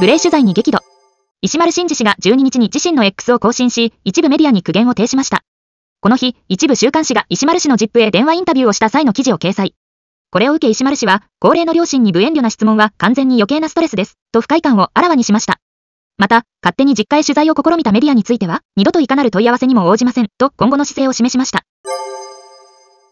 無礼取材に激怒。石丸慎二氏が12日に自身の X を更新し、一部メディアに苦言を呈しました。この日、一部週刊誌が石丸氏の ZIP へ電話インタビューをした際の記事を掲載。これを受け石丸氏は、高齢の両親に無遠慮な質問は完全に余計なストレスです、と不快感をあらわにしました。また、勝手に実家へ取材を試みたメディアについては、二度といかなる問い合わせにも応じません、と今後の姿勢を示しました。